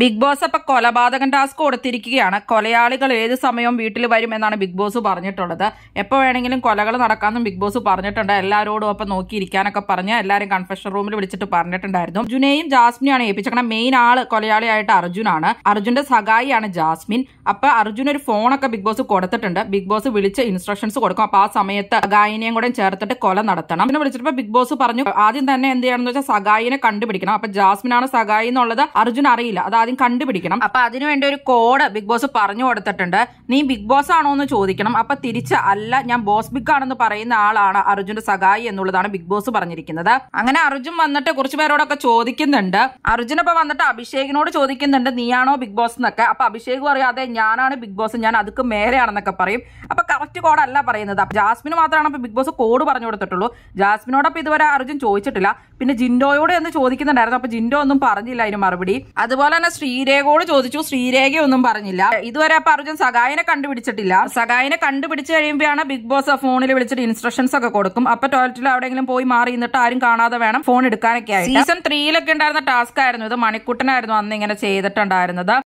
big boss അപ്പൊ കൊലപാതകം task കൊടുത്തിരിക്കുകയാണ് കൊലയാളികൾ ഏത് സമയവും വീട്ടിൽ വരും എന്നാണ് ബിഗ് ബോസ് പറഞ്ഞിട്ടുള്ളത് എപ്പോൾ വേണമെങ്കിലും കൊലകൾ നടക്കാമെന്നും ബിഗ് ബോസ് പറഞ്ഞിട്ടുണ്ട് എല്ലാവരോടും അപ്പം നോക്കിയിരിക്കാനൊക്കെ പറഞ്ഞ് എല്ലാവരും കൺഫെഷൻ റൂമിൽ വിളിച്ചിട്ട് പറഞ്ഞിട്ടുണ്ടായിരുന്നു അർജുനെയും ജാസ്മിനെയാണ് ഏൽപ്പിച്ചേക്കണം മെയിൻ ആള് കൊലയാളിയായിട്ട് അർജുനാണ് അർജുന്റെ സഹായിയാണ് ജാസ്മിൻ അപ്പൊ അർജുൻ ഒരു ഫോണൊക്കെ ബിഗ് ബോസ് കൊടുത്തിട്ടുണ്ട് ബിഗ് ബോസ് വിളിച്ച് ഇൻസ്ട്രക്ഷൻസ് കൊടുക്കും അപ്പൊ ആ സമയത്ത് സഗായിനെയും കൂടെ ചേർത്തിട്ട് കൊല നടത്തണം പിന്നെ വിളിച്ചിട്ട് ബിഗ് ബോസ് പറഞ്ഞു ആദ്യം തന്നെ എന്ത് ചെയ്യണമെന്ന് വെച്ചാൽ സഗായിനെ കണ്ടുപിടിക്കണം അപ്പൊ ജാസ്മിനാണ് സഗായി എന്നുള്ളത് അർജുൻ അറിയില്ല അത് ആദ്യം കണ്ടുപിടിക്കണം അപ്പൊ അതിനുവേണ്ടി ഒരു കോഡ് ബിഗ് ബോസ് പറഞ്ഞു കൊടുത്തിട്ടുണ്ട് നീ ബിഗ് ബോസ് ആണോ എന്ന് ചോദിക്കണം അപ്പൊ തിരിച്ച് അല്ല ഞാൻ ബോസ് ബിഗ് ആണെന്ന് പറയുന്ന ആളാണ് അർജുന്റെ സഹായി എന്നുള്ളതാണ് ബിഗ് ബോസ് പറഞ്ഞിരിക്കുന്നത് അങ്ങനെ അർജുൻ വന്നിട്ട് കുറച്ചു പേരോടൊക്കെ ചോദിക്കുന്നുണ്ട് അർജുൻ അർജുനൊപ്പം വന്നിട്ട് അഭിഷേകിനോട് ചോദിക്കുന്നുണ്ട് നീയാണോ ബിഗ് ബോസ് എന്നൊക്കെ അപ്പൊ അഭിഷേക് പറയും അതെ ഞാനാണ് ബിഗ് ബോസ് ഞാൻ അതുക്ക് മേലെയാണെന്നൊക്കെ പറയും അപ്പൊ കറക്റ്റ് കോഡല്ല പറയുന്നത് ജാസ്മിന് മാത്രമാണ് ബിഗ് ബോസ് കോഡ് പറഞ്ഞു കൊടുത്തിട്ടുള്ളൂ ജാസ്മിനോടൊപ്പം ഇതുവരെ അർജുൻ ചോദിച്ചിട്ടില്ല പിന്നെ ജിൻഡോയോട് എന്ന് ചോദിക്കുന്നുണ്ടായിരുന്നു അപ്പൊ ജിൻഡോ ഒന്നും പറഞ്ഞില്ല അതിന് മറുപടി അതുപോലെ തന്നെ ശ്രീരേഖയോട് ചോദിച്ചു ശ്രീരേഖ ഒന്നും പറഞ്ഞില്ല ഇതുവരെ അപ്പൊ അർജുൻ സഹായിനെ കണ്ടുപിടിച്ചിട്ടില്ല സഹായിനെ കണ്ടുപിടിച്ച് കഴിയുമ്പോഴാണ് ബിഗ് ബോസ് ഫോണിൽ വിളിച്ചിട്ട് ഇൻസ്ട്രക്ഷൻസ് ഒക്കെ കൊടുക്കും അപ്പൊ ടോയ്ലറ്റിൽ എവിടെയെങ്കിലും പോയി മാറി നിന്നിട്ട് ആരും കാണാതെ വേണം ഫോൺ എടുക്കാനൊക്കെ ആയിട്ട് സീസൺ ത്രീയിലൊക്കെ ഉണ്ടായിരുന്ന ടാസ്ക് ആയിരുന്നു ഇത് മണിക്കുട്ടനായിരുന്നു അന്ന് ഇങ്ങനെ ചെയ്തിട്ടുണ്ടായിരുന്നത്